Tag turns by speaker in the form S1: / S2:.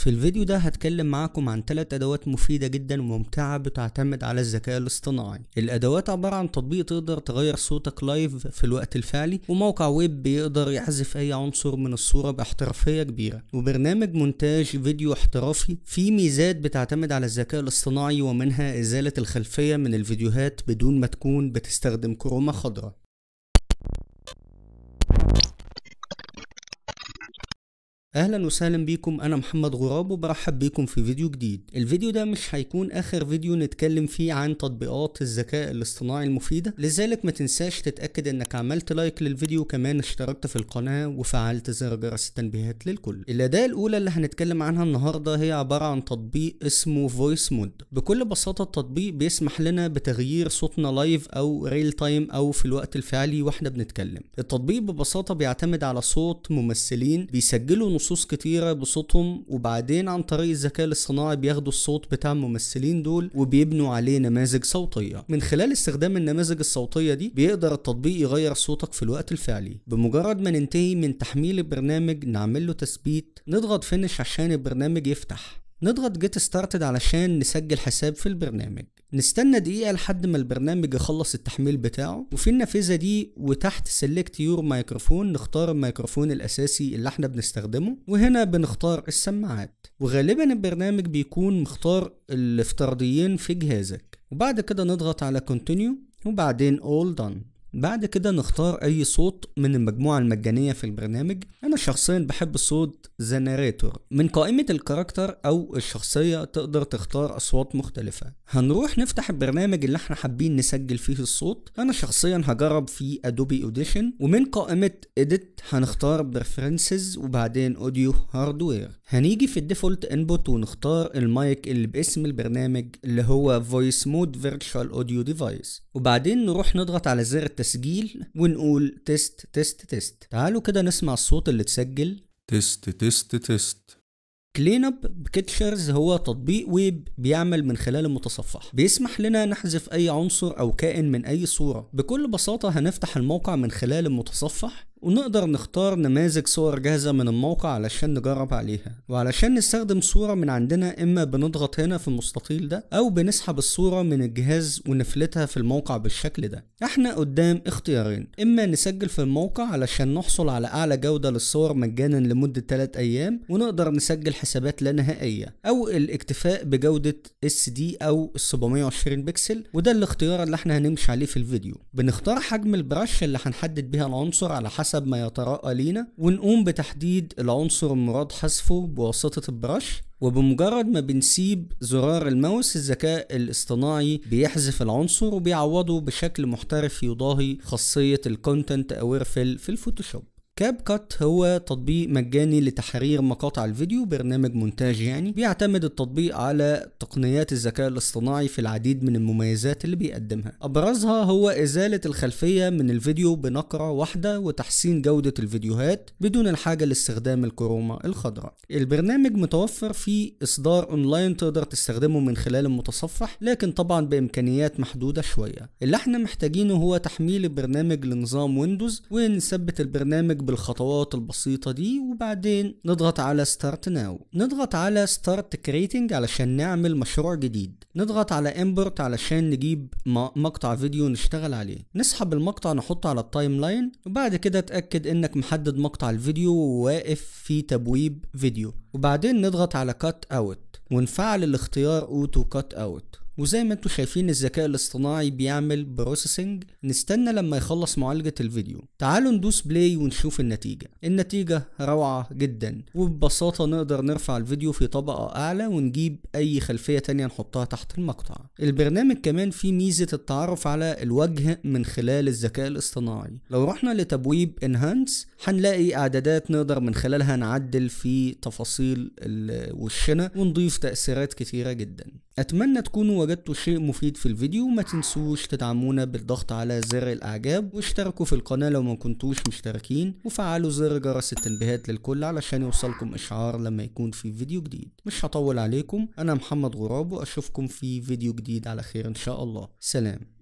S1: في الفيديو ده هتكلم معاكم عن ثلاث ادوات مفيدة جدا وممتعة بتعتمد على الذكاء الاصطناعي الادوات عبارة عن تطبيق تقدر تغير صوتك لايف في الوقت الفعلي وموقع ويب بيقدر يحذف اي عنصر من الصورة باحترافية كبيرة وبرنامج مونتاج فيديو احترافي فيه ميزات بتعتمد على الذكاء الاصطناعي ومنها ازالة الخلفية من الفيديوهات بدون ما تكون بتستخدم كروما خضراء اهلا وسهلا بيكم انا محمد غراب وبرحب بيكم في فيديو جديد الفيديو ده مش هيكون اخر فيديو نتكلم فيه عن تطبيقات الذكاء الاصطناعي المفيدة لذلك ما تنساش تتأكد انك عملت لايك للفيديو وكمان اشتركت في القناة وفعلت زر جرس التنبيهات للكل الاداة الاولى اللي هنتكلم عنها النهاردة هي عبارة عن تطبيق اسمه فويس مود بكل بساطة التطبيق بيسمح لنا بتغيير صوتنا لايف او ريل تايم او في الوقت الفعلي واحنا بنتكلم التطبيق ببساطة بيعتمد على صوت ممثلين بيسجلوا نصوص كتيرة بصوتهم وبعدين عن طريق الذكاء الاصطناعي بياخدوا الصوت بتاع الممثلين دول وبيبنوا عليه نماذج صوتية من خلال استخدام النماذج الصوتية دي بيقدر التطبيق يغير صوتك في الوقت الفعلي بمجرد ما ننتهي من تحميل البرنامج نعمل له تثبيت نضغط فينش عشان البرنامج يفتح نضغط جيت ستارتد علشان نسجل حساب في البرنامج نستنى دقيقة لحد ما البرنامج يخلص التحميل بتاعه وفي النافذة دي وتحت سيلكت يور مايكروفون نختار الميكروفون الأساسي اللي احنا بنستخدمه وهنا بنختار السماعات وغالبا البرنامج بيكون مختار الافتراضيين في جهازك وبعد كده نضغط على continue وبعدين all done بعد كده نختار أي صوت من المجموعة المجانية في البرنامج أنا شخصيا بحب صوت زنريتور من قائمة الكاركتر أو الشخصية تقدر تختار أصوات مختلفة هنروح نفتح البرنامج اللي احنا حابين نسجل فيه الصوت أنا شخصيا هجرب في أدوبي أوديشن ومن قائمة اديت هنختار بريفرنسز وبعدين أوديو هاردوير هنيجي في الديفولت انبوت ونختار المايك اللي باسم البرنامج اللي هو فويس مود فيرتشوال اوديو ديفايس وبعدين نروح نضغط على زر التسجيل ونقول تيست تيست تيست تعالوا كده نسمع الصوت اللي اتسجل تيست تيست تيست كلين اب بكتشرز هو تطبيق ويب بيعمل من خلال المتصفح بيسمح لنا نحذف اي عنصر او كائن من اي صورة بكل بساطة هنفتح الموقع من خلال المتصفح ونقدر نختار نماذج صور جاهزة من الموقع علشان نجرب عليها وعلشان نستخدم صورة من عندنا اما بنضغط هنا في المستطيل ده او بنسحب الصورة من الجهاز ونفلتها في الموقع بالشكل ده احنا قدام اختيارين اما نسجل في الموقع علشان نحصل على اعلى جودة للصور مجانا لمدة 3 ايام ونقدر نسجل حسابات لا نهائية او الاكتفاء بجودة SD او 720 بكسل وده الاختيار اللي احنا هنمشي عليه في الفيديو بنختار حجم البرش اللي هنحدد بيها العنصر على حسب حسب ما يتراءى لينا ونقوم بتحديد العنصر المراد حذفه بواسطة البرش وبمجرد ما بنسيب زرار الماوس الذكاء الاصطناعي بيحذف العنصر وبيعوضه بشكل محترف يضاهي خاصية الكونتنت اويرفل في الفوتوشوب كاب كات هو تطبيق مجاني لتحرير مقاطع الفيديو برنامج مونتاج يعني بيعتمد التطبيق على تقنيات الذكاء الاصطناعي في العديد من المميزات اللي بيقدمها ابرزها هو ازالة الخلفية من الفيديو بنقرة واحدة وتحسين جودة الفيديوهات بدون الحاجة لاستخدام الكروما الخضراء البرنامج متوفر في اصدار اونلاين تقدر تستخدمه من خلال المتصفح لكن طبعا بامكانيات محدودة شوية اللي احنا محتاجينه هو تحميل البرنامج لنظام ويندوز ونثبت البرنامج بالخطوات البسيطة دي وبعدين نضغط على ستارت ناو نضغط على ستارت كريتنج علشان نعمل مشروع جديد نضغط على امبورت علشان نجيب مقطع فيديو نشتغل عليه نسحب المقطع نحطه على التايم لاين وبعد كده اتأكد انك محدد مقطع الفيديو وواقف في تبويب فيديو وبعدين نضغط على Cut اوت ونفعل الاختيار اوتو Cut اوت وزي ما انتوا شايفين الذكاء الاصطناعي بيعمل بروسيسنج نستنى لما يخلص معالجة الفيديو تعالوا ندوس بلاي ونشوف النتيجة النتيجة روعة جدا وببساطة نقدر نرفع الفيديو في طبقة اعلى ونجيب اي خلفية تانية نحطها تحت المقطع البرنامج كمان فيه ميزة التعرف على الوجه من خلال الذكاء الاصطناعي لو رحنا لتبويب انهانس هنلاقي اعدادات نقدر من خلالها نعدل في تفاصيل وشنا ونضيف تأثيرات كتيرة جدا أتمنى تكونوا وجدتوا شيء مفيد في الفيديو ما تنسوش تدعمونا بالضغط على زر الإعجاب واشتركوا في القناة لو ما كنتوش مشتركين وفعلوا زر جرس التنبيهات للكل علشان يوصلكم إشعار لما يكون في فيديو جديد مش هطول عليكم أنا محمد غراب وأشوفكم في فيديو جديد على خير إن شاء الله سلام